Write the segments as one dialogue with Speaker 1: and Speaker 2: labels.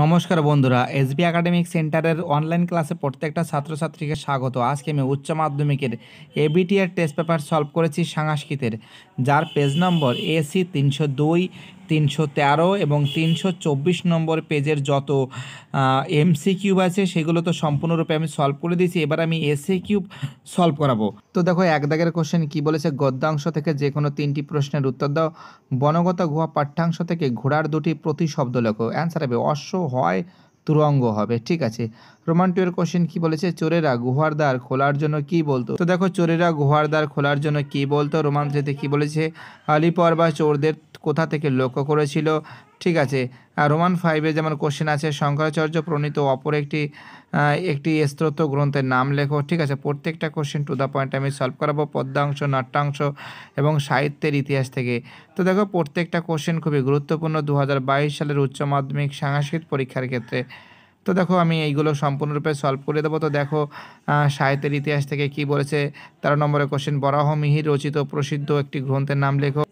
Speaker 1: নমস্কার বন্ধুরা S B academic সেন্টারের অনলাইন ক্লাসে প্রত্যেকটা ছাত্রছাত্রীকে স্বাগত আজকে আমি উচ্চ মাধ্যমিকের এবিটিআর টেস্ট পেপার সলভ করেছি সাংস্কৃতের যার পেজ নম্বর এসি তিনশো দুই তিনশো তেরো এবং তিনশো চব্বিশ নম্বর পেজের যত এমসি কিউব আছে সেগুলো তো সম্পূর্ণরূপে আমি সলভ করে দিয়েছি এবার আমি এসএ কিউব সলভ করাবো তো দেখো এক দাগের কোশ্চেন কী বলেছে গদ্যাংশ থেকে যে কোনো তিনটি প্রশ্নের উত্তর দাও বনগত গুহা পাঠ্যাংশ থেকে ঘোড়ার দুটি প্রতিশব্দ লেখো অ্যান্সার হবে অশ্ব হয় তুরঙ্গ হবে ঠিক আছে রোমান টুয়ের কোশ্চেন কি বলেছে চোরেরা গুহার দ্বার খোলার জন্য কি বলতো তো দেখো চোরেরা গুহার দ্বার খোলার জন্য কি বলতো রোমান যেতে কি বলেছে আলিপর বা চোরদের কোথা থেকে লক্ষ্য করেছিল ঠিক আছে রোমান ফাইভে যেমন কোশ্চেন আছে শঙ্করাচার্য প্রণীত অপর একটি একটি স্ত্রোত গ্রন্থের নাম লেখো ঠিক আছে প্রত্যেকটা কোশ্চেন টু দ্য পয়েন্ট আমি সলভ করাবো পদ্মাংশ নাট্যাংশ এবং সাহিত্যের ইতিহাস থেকে তো দেখো প্রত্যেকটা কোশ্চেন খুবই গুরুত্বপূর্ণ দু সালের উচ্চ মাধ্যমিক সাংস্কৃত পরীক্ষার ক্ষেত্রে তো দেখো আমি এইগুলো সম্পূর্ণরূপে সলভ করে দেবো তো দেখো সাহিত্যের ইতিহাস থেকে কি বলেছে তেরো নম্বরের কোশ্চেন বরাহ মিহির রচিত প্রসিদ্ধ একটি গ্রন্থের নাম লেখো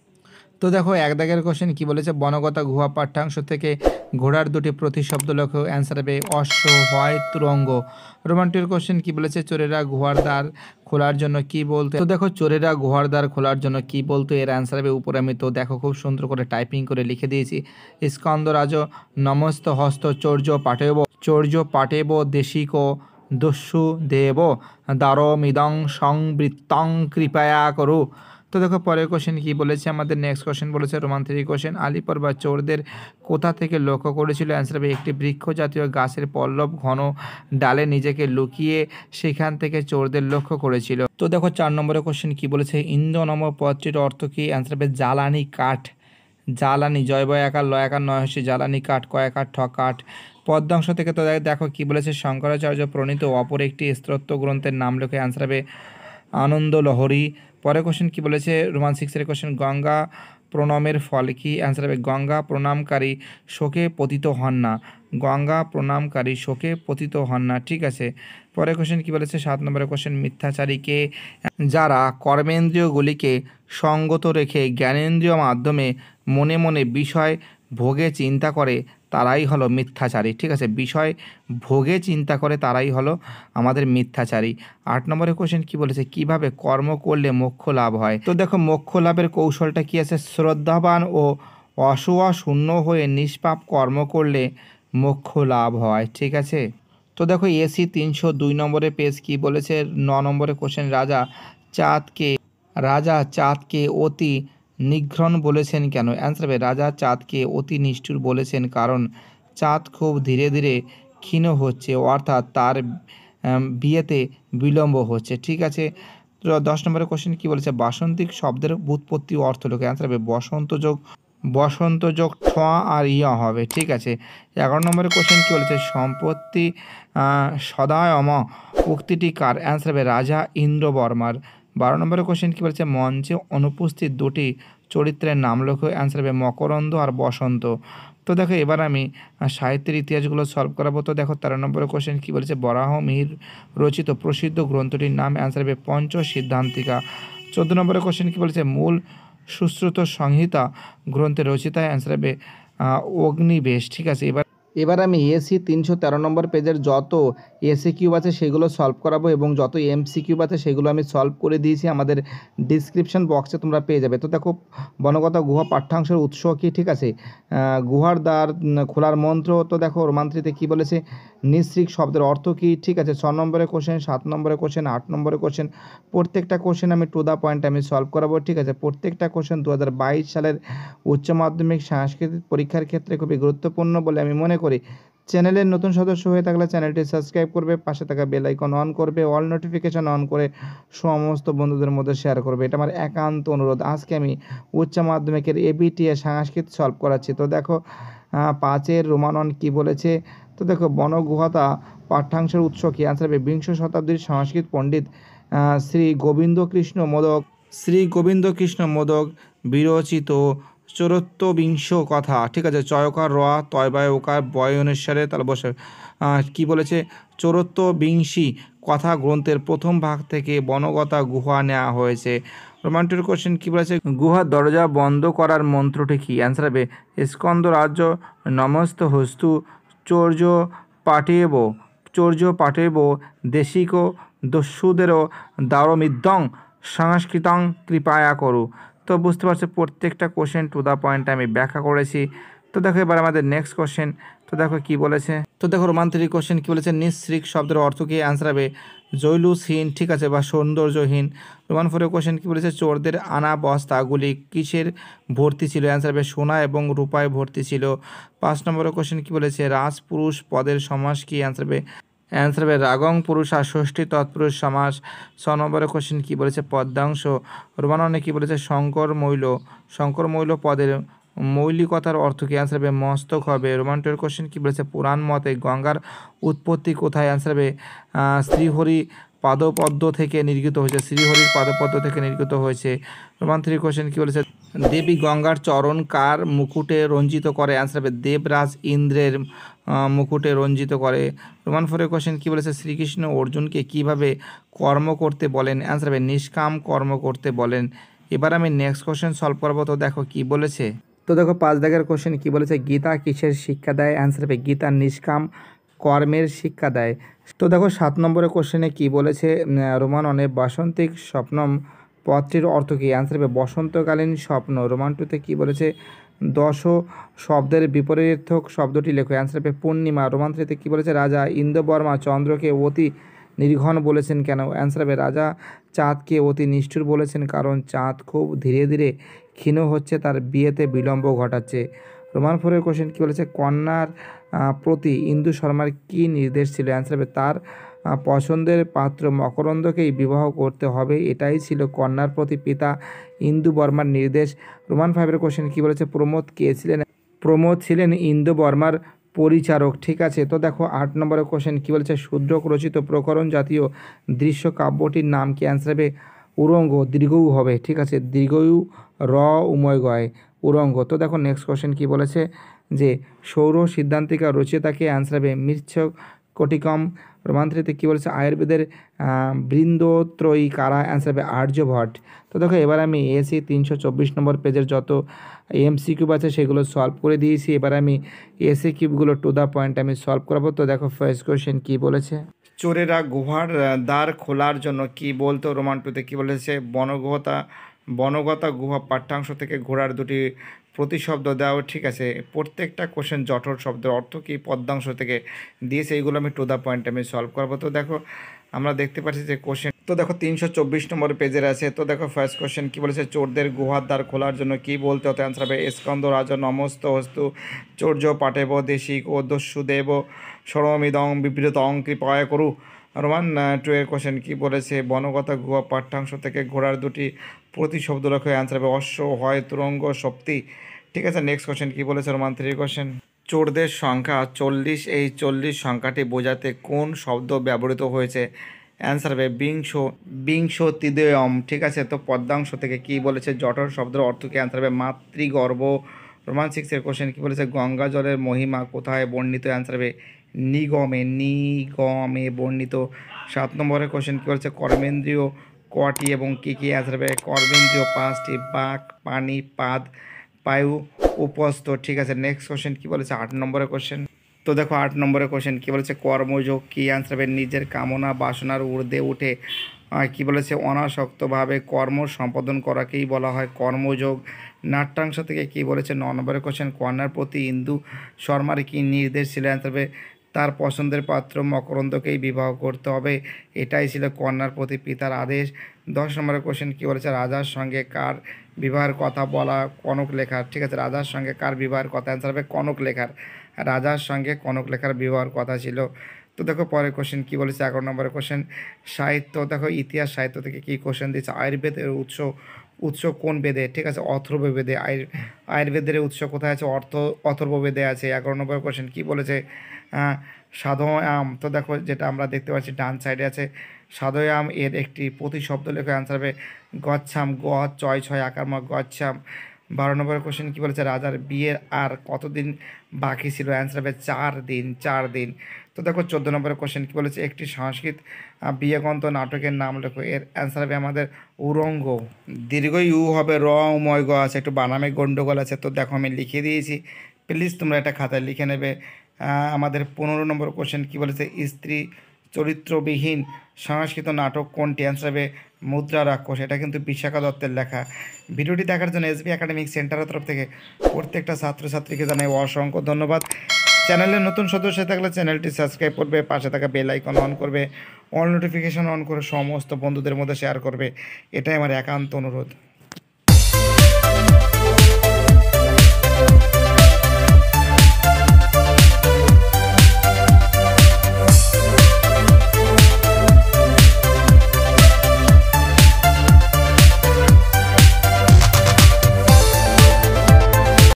Speaker 1: তো দেখো এক দাগের কোশ্চেন কি বলেছে বনগতা গুহা পাঠ্যাংশ থেকে ঘোড়ার দুটি প্রতিশব্দ লক্ষ্য অ্যান্সার হবে অশ্ব হয় তুরঙ্গ রোমান্টির কোশ্চেন কি বলেছে চোরেরা গুহার দ্বার খোলার জন্য কি বলতে তো দেখো চোরেরা গুহার দ্বার খোলার জন্য কি বলতো এর অ্যান্সার হবে উপরে আমি তো দেখো খুব সুন্দর করে টাইপিং করে লিখে দিয়েছি স্কন্দরাজ নমস্ত হস্ত চৌর্য পাঠেব চৌর্য পাঠেব দেশিক দস্যু দেব দ্বার দ্বারমিদং সংবৃত্তং কৃপায়া করু তো দেখো পরের কোশ্চেন কি বলেছে আমাদের নেক্সট কোশ্চেন বলেছে রোমান থ্রি কোশ্চেন বা চোরদের কোথা থেকে লক্ষ্য করেছিল অ্যান্সার হবে একটি বৃক্ষ জাতীয় গাছের পল্লব ঘন ডালে নিজেকে লুকিয়ে সেখান থেকে চোরদের লক্ষ্য করেছিল তো দেখো চার নম্বরের কোশ্চেন কি বলেছে ইন্দ্রনম পদটির অর্থ কি অ্যান্সার হবে জ্বালানি কাঠ জ্বালানি একা লয় একা নয় হচ্ছে জ্বালানি কাঠ একা ঠ কাঠ পদ্মাংশ থেকে তো দেখো কি বলেছে শঙ্করাচার্য প্রণীত অপর একটি স্তোত্র গ্রন্থের নাম লেখে অ্যান্সার হবে আনন্দ লহরী পরে কোশ্চেন কি বলেছে রোমান সিক্সের কোশ্চেন গঙ্গা প্রণামের ফল কি অ্যান্সার হবে গঙ্গা প্রণামকারী শোকে পতিত হন না গঙ্গা প্রণামকারী শোকে পতিত হন না ঠিক আছে পরে কোশ্চেন কী বলেছে সাত নম্বরের কোশ্চেন মিথ্যাচারীকে যারা কর্মেন্দ্রিয়গুলিকে সঙ্গত রেখে জ্ঞানেন্দ্রিয় মাধ্যমে মনে মনে বিষয় ভোগে চিন্তা করে তারাই হলো মিথ্যাচারী ঠিক আছে বিষয় ভোগে চিন্তা করে তারাই হলো আমাদের মিথ্যাচারী আট নম্বরে কোশ্চেন কি বলেছে কিভাবে কর্ম করলে মোক্ষ লাভ হয় তো দেখো মোক্ষ লাভের কৌশলটা কি আছে শ্রদ্ধাবান ও অসুয়া শূন্য হয়ে নিষ্পাপ কর্ম করলে মোক্ষ লাভ হয় ঠিক আছে তো দেখো এসি তিনশো দুই নম্বরে পেজ কি বলেছে ন নম্বরে কোশ্চেন রাজা চাঁদকে রাজা চাঁদকে অতি নিঘ্রণ বলেছেন কেন অ্যান্সার হবে রাজা চাঁদকে অতি নিষ্ঠুর বলেছেন কারণ চাঁদ খুব ধীরে ধীরে ক্ষীণ হচ্ছে অর্থাৎ তার বিয়েতে বিলম্ব হচ্ছে ঠিক আছে দশ নম্বরের কোশ্চেন কি বলেছে বাসন্তিক শব্দের উৎপত্তি অর্থ লোকে অ্যান্সার হবে বসন্ত যোগ ছোঁয়া আর ইয়া হবে ঠিক আছে এগারো নম্বরের কোশ্চেন কী বলেছে সম্পত্তি সদায়ম উক্তিটি কার অ্যান্সার হবে রাজা ইন্দ্রবর্মার বারো নম্বরের কোশ্চেন কী বলছে মঞ্চে অনুপস্থিত দুটি চরিত্রের নাম লেখো অ্যান্সার হবে মকরন্দ আর বসন্ত তো দেখো এবার আমি সাহিত্যের ইতিহাসগুলো সলভ করাবো তো দেখো তেরো নম্বরের কোশ্চেন কী বলেছে বরাহ মিহির রচিত প্রসিদ্ধ গ্রন্থটির নাম অ্যান্সার হবে পঞ্চ সিদ্ধান্তিকা চোদ্দো নম্বরের কোশ্চেন কী বলেছে মূল সুশ্রুত সংহিতা গ্রন্থের রচিতায় অ্যান্সার হবে অগ্নিবেশ ঠিক আছে এবার এবার আমি এসি তিনশো তেরো নম্বর পেজের যত এসি কিউব আছে সেগুলো সলভ করাবো এবং যত এমসি কিউব আছে সেগুলো আমি সলভ করে দিয়েছি আমাদের ডিসক্রিপশন বক্সে তোমরা পেয়ে যাবে তো দেখো বনগত গুহা পাঠ্যাংশের উৎস কী ঠিক আছে গুহার দ্বার খোলার মন্ত্র তো দেখো রোমান্ত্রিতে কি বলেছে নিঃসৃক শব্দের অর্থ কী ঠিক আছে ছ নম্বরের কোশ্চেন সাত নম্বরের কোশ্চেন আট নম্বরের কোশ্চেন প্রত্যেকটা কোশ্চেন আমি টু দ্য পয়েন্ট আমি সলভ করাবো ঠিক আছে প্রত্যেকটা কোশ্চেন দু সালের উচ্চ মাধ্যমিক সাংস্কৃতিক পরীক্ষার ক্ষেত্রে খুবই গুরুত্বপূর্ণ বলে আমি মনে করি করি চ্যানেলের নতুন সদস্য হয়ে থাকলে চ্যানেলটি সাবস্ক্রাইব করবে পাশে থাকা বেল আইকন অন করবে অল নোটিফিকেশান অন করে সমস্ত বন্ধুদের মধ্যে শেয়ার করবে এটা আমার একান্ত অনুরোধ আজকে আমি উচ্চ মাধ্যমিকের এবিটিএ সাংস্কৃতিক সলভ করাচ্ছি তো দেখো পাঁচের রোমানন কি বলেছে তো দেখো বনগুহতা পাঠ্যাংশের উৎস কি আনসার হবে বিংশ শতাব্দীর সংস্কৃত পণ্ডিত শ্রী গোবিন্দ কৃষ্ণ মোদক শ্রী গোবিন্দ কৃষ্ণ মোদক বিরচিত চরত্ববিংশ কথা ঠিক আছে চয়কার র তয়বায় ওকার বয় অনুসারে তাহলে বসে কি বলেছে চরত্ববিংশী কথা গ্রন্থের প্রথম ভাগ থেকে বনগতা গুহা নেওয়া হয়েছে রোমান্টিক কোশ্চেন কী বলেছে গুহার দরজা বন্ধ করার মন্ত্রটি কী অ্যান্সার হবে স্কন্দ রাজ্য নমস্ত হস্তু চৌর্য পাঠেব চৌর্য পাঠেব দেশিক দস্যুদেরও দারমিদ্যং সংস্কৃতং কৃপায়া করু তো বুঝতে পারছো প্রত্যেকটা কোশ্চেন টু দ্য পয়েন্ট আমি ব্যাখ্যা করেছি তো দেখো এবার আমাদের নেক্সট কোশ্চেন তো দেখো কি বলেছে তো দেখো রোমান্তরিক কোশ্চেন কি বলেছে নিঃশ্রিক শব্দের অর্থ কি অ্যান্সার হবে জৈলুসহীন ঠিক আছে বা সৌন্দর্যহীন রোমান ফোরের কোশ্চেন কি বলেছে চোরদের আনা বস্তাগুলি কিসের ভর্তি ছিল অ্যান্সার হবে সোনা এবং রূপায় ভর্তি ছিল পাঁচ নম্বরের কোশ্চেন কি বলেছে রাজপুরুষ পদের সমাস কি অ্যান্সার হবে অ্যান্সার হবে রাগং পুরুষ আর ষষ্ঠী তৎপুরুষ সমাস ছ নম্বরে কোশ্চেন কী বলেছে পদ্মাংশ রোমাননে কী বলেছে শঙ্কর মৈল শঙ্কর মৈল পদের মৌলিকতার অর্থ কী অ্যান্সার হবে মস্তক হবে রোমান্টের কোশ্চেন কী বলেছে পুরাণ মতে গঙ্গার উৎপত্তি কোথায় অ্যান্সার হবে শ্রীহরি পাদপদ্ম থেকে নির্গত হয়েছে শ্রীহরির পাদপদ্ম থেকে নির্গত হয়েছে থ্রি কোশ্চেন কী বলেছে দেবী গঙ্গার চরণ কার মুকুটে রঞ্জিত করে অ্যান্সার হবে দেবরাজ ইন্দ্রের মুকুটে রঞ্জিত করে রোমান ফোরের কোশ্চেন কী বলেছে শ্রীকৃষ্ণ অর্জুনকে কিভাবে কর্ম করতে বলেন অ্যান্সার হবে নিষ্কাম কর্ম করতে বলেন এবার আমি নেক্সট কোশ্চেন সলভ করবো তো দেখো কি বলেছে তো দেখো পাঁচ দাগের কোশ্চেন কী বলেছে গীতা কিসের শিক্ষা দেয় অ্যান্সার হবে গীতা নিষ্কাম কর্মের শিক্ষা দেয় তো দেখো সাত নম্বরের কোশ্চেনে কি বলেছে রোমাননে বাসন্তিক স্বপ্নম পথটির অর্থ কী অ্যান্সার হবে বসন্তকালীন স্বপ্ন রোমান্টুতে কী বলেছে দশ শব্দের বিপরীতক শব্দটি লেখো অ্যান্সার পে পূর্ণিমা রোমান্তিতে কী বলেছে রাজা ইন্দ্রবর্মা চন্দ্রকে অতি নির্ঘন বলেছেন কেন অ্যান্সার পে রাজা চাঁদকে অতি নিষ্ঠুর বলেছেন কারণ চাঁদ খুব ধীরে ধীরে ক্ষীণ হচ্ছে তার বিয়েতে বিলম্ব ঘটাচ্ছে রোমান ফোরের কোশ্চেন কী বলেছে কন্যার প্রতি ইন্দু শর্মার কী নির্দেশ ছিল অ্যান্সার পে তার পছন্দের পাত্র মকরন্দকেই বিবাহ করতে হবে এটাই ছিল কন্যার প্রতি পিতা ইন্দু বর্মার নির্দেশ রোমান ফাইভের কোশ্চেন কী বলেছে প্রমোদ কে ছিলেন প্রমোদ ছিলেন ইন্দু বর্মার পরিচারক ঠিক আছে তো দেখো আট নম্বরে কোশ্চেন কী বলেছে শূদ্রক রচিত প্রকরণ জাতীয় দৃশ্য কাব্যটির নাম কি অ্যান্সার হবে উরঙ্গ দীর্ঘউ হবে ঠিক আছে দীর্ঘউ র উময় গয় উরঙ্গ তো দেখো নেক্সট কোশ্চেন কী বলেছে যে সৌর সিদ্ধান্তিকা রচিতাকে অ্যান্সার হবে কটিকম প্রমাণ থ্রিতে কী বলেছে আয়ুর্বেদের বৃন্দত্রয়ী কারা অ্যান্সার হবে আর্যভট্ট তো দেখো এবার আমি এসি তিনশো চব্বিশ নম্বর পেজের যত এমসি কিউব আছে সেগুলো সলভ করে দিয়েছি এবার আমি এসি কিউবগুলো টু দ্য পয়েন্ট আমি সলভ করাবো তো দেখো ফার্স্ট কোয়েশ্চেন কী বলেছে চোরেরা গুহার দ্বার খোলার জন্য কি বলতো রোমান টুতে কী বলেছে বনগতা বনগতা গুহা পাঠ্যাংশ থেকে ঘোড়ার দুটি প্রতিশব্দ দেওয়া ঠিক আছে প্রত্যেকটা কোশ্চেন জঠর শব্দের অর্থ কী পদ্মাংশ থেকে দিয়েছে এইগুলো আমি টু দ্য পয়েন্ট আমি সলভ করবো তো দেখো আমরা দেখতে পাচ্ছি যে কোশ্চেন তো দেখো তিনশো চব্বিশ নম্বর পেজের আছে তো দেখো ফার্স্ট কোশ্চেন কী বলেছে চোরদের গুহার দ্বার খোলার জন্য কি বলতে হতো অ্যান্সার হবে স্কন্দ রাজ নমস্ত হস্তু চৌর্য পাটেব দেশিক ও দস্যু দেব সরমিদং বিবৃত অং কৃপয়া করু রোমান টু এর কোয়েশন কী বলেছে বনগতা গুহা পাঠ্যাংশ থেকে ঘোড়ার দুটি প্রতিশব্দ লক্ষ্য অ্যান্সার হবে অশ্ব হয় তুরঙ্গ শক্তি ঠিক আছে নেক্সট কোশ্চেন কী বলেছে রোমান থ্রি কোশ্চেন চোরদের সংখ্যা চল্লিশ এই চল্লিশ সংখ্যাটি বোঝাতে কোন শব্দ ব্যবহৃত হয়েছে অ্যান্সার হবে বিংশ বিংশ তৃদয়ম ঠিক আছে তো পদ্মাংশ থেকে কি বলেছে জঠর শব্দের অর্থ কি অ্যান্সার হবে মাতৃগর্ভ রোমান সিক্সের কোশ্চেন কী বলেছে গঙ্গা জলের মহিমা কোথায় বর্ণিত অ্যান্সার হবে নিগমে নিগমে বর্ণিত সাত নম্বরের কোশ্চেন কী বলছে কর্মেন্দ্রীয় কটি এবং কী কী আসবে কর্মেন্দ্রীয় পাঁচটি বাক পানি পাদ পায়ু উপস্থ ঠিক আছে নেক্সট কোয়েশন কী বলেছে আট নম্বরের কোয়েশন তো দেখো আট নম্বরের কোশ্চেন কী বলেছে কর্মযোগ কী আনসার হবে নিজের কামনা বাসনার ঊর্ধ্বে উঠে কি বলেছে অনাসক্তভাবে কর্ম সম্পাদন করাকেই বলা হয় কর্মযোগ নাট্যাংশ থেকে কি বলেছে ন নম্বরের কোশ্চেন কন্যার প্রতি ইন্দু শর্মার কি নির্দেশ ছিলেন হবে তার পছন্দের পাত্র মকরন্দকেই বিবাহ করতে হবে এটাই ছিল কন্যার প্রতি পিতার আদেশ দশ নম্বরের কোশ্চেন কী বলেছে রাজার সঙ্গে কার বিবাহের কথা বলা কনক লেখার ঠিক আছে রাজার সঙ্গে কার বিবাহের কথা অ্যান্সার হবে কনক লেখার রাজার সঙ্গে কনক লেখার বিবাহের কথা ছিল তো দেখো পরের কোশ্চেন কী বলেছে এগারো নম্বরের কোশ্চেন সাহিত্য দেখো ইতিহাস সাহিত্য থেকে কী কোশ্চেন দিয়েছে আয়ুর্বেদের উৎস উৎস কোন বেদে ঠিক আছে অথর্ব বেদে আয়ুর্বেদের উৎস কোথায় আছে অর্থ অথর্ব বেদে আছে এগারো নম্বর কোশ্চেন কী বলেছে সাধয়াম তো দেখো যেটা আমরা দেখতে পাচ্ছি ডান সাইডে আছে সাধয়াম এর একটি প্রতিশব্দ লেখা অ্যান্সার হবে গচ্ছাম গ ছয় ছয় আকার ম গচ্ছাম বারো নম্বর কোশ্চেন কী বলেছে রাজার বিয়ের আর কতদিন বাকি ছিল অ্যান্সার হবে চার দিন চার দিন তো দেখো চোদ্দো নম্বর কোশ্চেন কী বলেছে একটি সংস্কৃত বিয়েগন্ত নাটকের নাম লেখো এর অ্যান্সার হবে আমাদের উরঙ্গ দীর্ঘ ইউ হবে র উময় গ আছে একটু বানামে গণ্ডগোল আছে তো দেখো আমি লিখে দিয়েছি প্লিজ তোমরা এটা খাতায় লিখে নেবে আমাদের পনেরো নম্বর কোশ্চেন কী বলেছে স্ত্রী চরিত্রবিহীন সংস্কৃত নাটক কোনটি অ্যান্সার হবে মুদ্রা রাক্ষস এটা কিন্তু বিশাখা দত্তের লেখা ভিডিওটি দেখার জন্য এসবি একাডেমিক সেন্টারের তরফ থেকে প্রত্যেকটা ছাত্রছাত্রীকে জানাই অসংখ্য ধন্যবাদ চ্যানেলের নতুন সদস্য থাকলে চ্যানেলটি সাবস্ক্রাইব করবে পাশে থাকা বেল আইকন অন করবে অল নোটিফিকেশান অন করে সমস্ত বন্ধুদের মধ্যে শেয়ার করবে এটাই আমার একান্ত অনুরোধ